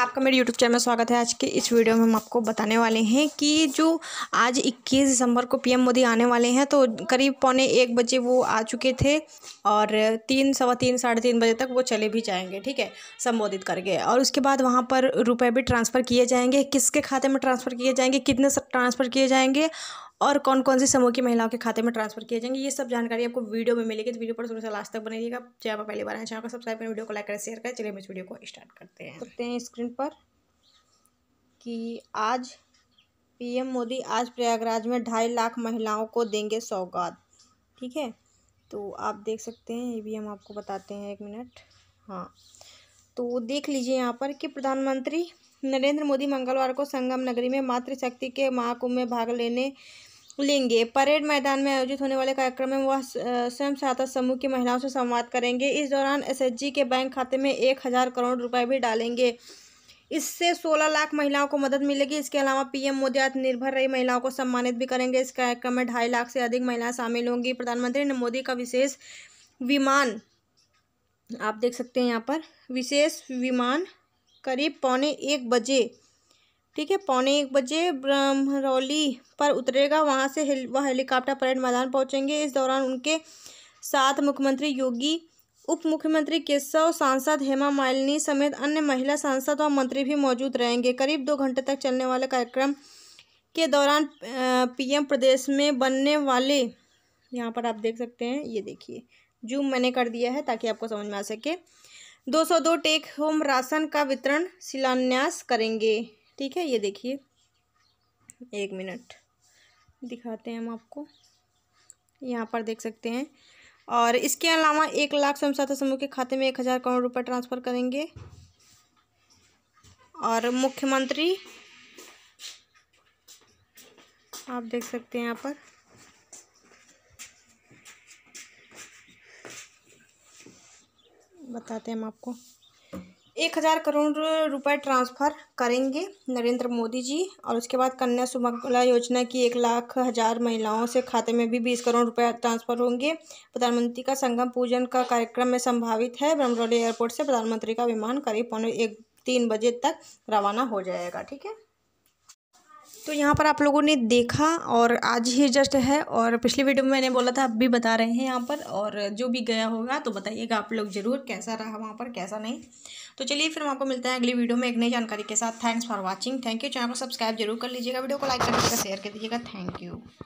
आपका मेरे YouTube channel में स्वागत है आज के इस वीडियो में हम आपको बताने वाले हैं कि जो आज 21 दिसंबर को पीएम मोदी आने वाले हैं तो करीब पौने एक बजे वो आ चुके थे और तीन सवा तीन साढ़े तीन बजे तक वो चले भी जाएंगे ठीक है संबोधित करके और उसके बाद वहाँ पर रुपये भी ट्रांसफ़र किए जाएंगे किसके खाते में ट्रांसफ़र किए जाएंगे कितने ट्रांसफ़र किए जाएंगे और कौन कौन से समूह की महिलाओं के खाते में ट्रांसफर किए जाएंगे ये सब जानकारी आपको वीडियो में मिलेगी तो वीडियो पर शुरू से लास्ट तक बनाइएगा चाहे आप पहली बार हैं चैनल को सब्सक्राइब करें वीडियो को लाइक करें शेयर करें चलिए हम इस वीडियो को स्टार्ट करते हैं देखते हैं स्क्रीन पर कि आज पीएम मोदी आज प्रयागराज में ढाई लाख महिलाओं को देंगे सौगात ठीक है तो आप देख सकते हैं ये भी हम आपको बताते हैं एक मिनट हाँ तो देख लीजिए यहाँ पर कि प्रधानमंत्री नरेंद्र मोदी मंगलवार को संगम नगरी में मातृशक्ति के महाकुंभ में भाग लेने लेंगे परेड मैदान में आयोजित होने वाले कार्यक्रम में वह स्वयं सहायता समूह की महिलाओं से संवाद करेंगे इस दौरान एसएचजी के बैंक खाते में एक हज़ार करोड़ रुपए भी डालेंगे इससे सोलह लाख महिलाओं को मदद मिलेगी इसके अलावा पीएम मोदी आत्मनिर्भर रही महिलाओं को सम्मानित भी करेंगे इस कार्यक्रम में ढाई लाख से अधिक महिलाएं शामिल होंगी प्रधानमंत्री नरेंद्र मोदी का विशेष विमान आप देख सकते हैं यहाँ पर विशेष विमान करीब पौने एक बजे ठीक है पौने एक बजे ब्रह्मरौली पर उतरेगा वहाँ से हेल, वह हेलीकॉप्टर परेड मैदान पहुँचेंगे इस दौरान उनके साथ मुख्यमंत्री योगी उप मुख्यमंत्री केशव सांसद हेमा मालिनी समेत अन्य महिला सांसद और मंत्री भी मौजूद रहेंगे करीब दो घंटे तक चलने वाले कार्यक्रम के दौरान पीएम प्रदेश में बनने वाले यहाँ पर आप देख सकते हैं ये देखिए जूम मैंने कर दिया है ताकि आपको समझ में आ सके 202 टेक होम राशन का वितरण शिलान्यास करेंगे ठीक है ये देखिए एक मिनट दिखाते हैं हम आपको यहाँ पर देख सकते हैं और इसके अलावा एक लाख स्वयं सहायता समूह के खाते में एक हज़ार करोड़ रुपए ट्रांसफ़र करेंगे और मुख्यमंत्री आप देख सकते हैं यहाँ पर बताते हैं हम आपको एक हज़ार करोड़ रुपए ट्रांसफ़र करेंगे नरेंद्र मोदी जी और उसके बाद कन्या सुमंगला योजना की एक लाख हज़ार महिलाओं से खाते में भी बीस करोड़ रुपए ट्रांसफ़र होंगे प्रधानमंत्री का संगम पूजन का कार्यक्रम में संभावित है ब्रह्मरौली एयरपोर्ट से प्रधानमंत्री का विमान करीब पौने एक तीन बजे तक रवाना हो जाएगा ठीक है तो यहाँ पर आप लोगों ने देखा और आज ही जस्ट है और पिछली वीडियो में मैंने बोला था आप भी बता रहे हैं यहाँ पर और जो भी गया होगा तो बताइएगा आप लोग ज़रूर कैसा रहा वहाँ पर कैसा नहीं तो चलिए फिर हम आपको मिलते हैं अगली वीडियो में एक नई जानकारी के साथ thanks for watching thank you channel को सब्सक्राइब जरूर कर लीजिएगा वीडियो को लाइक कर दीजिएगा शेयर कर दीजिएगा थैंक यू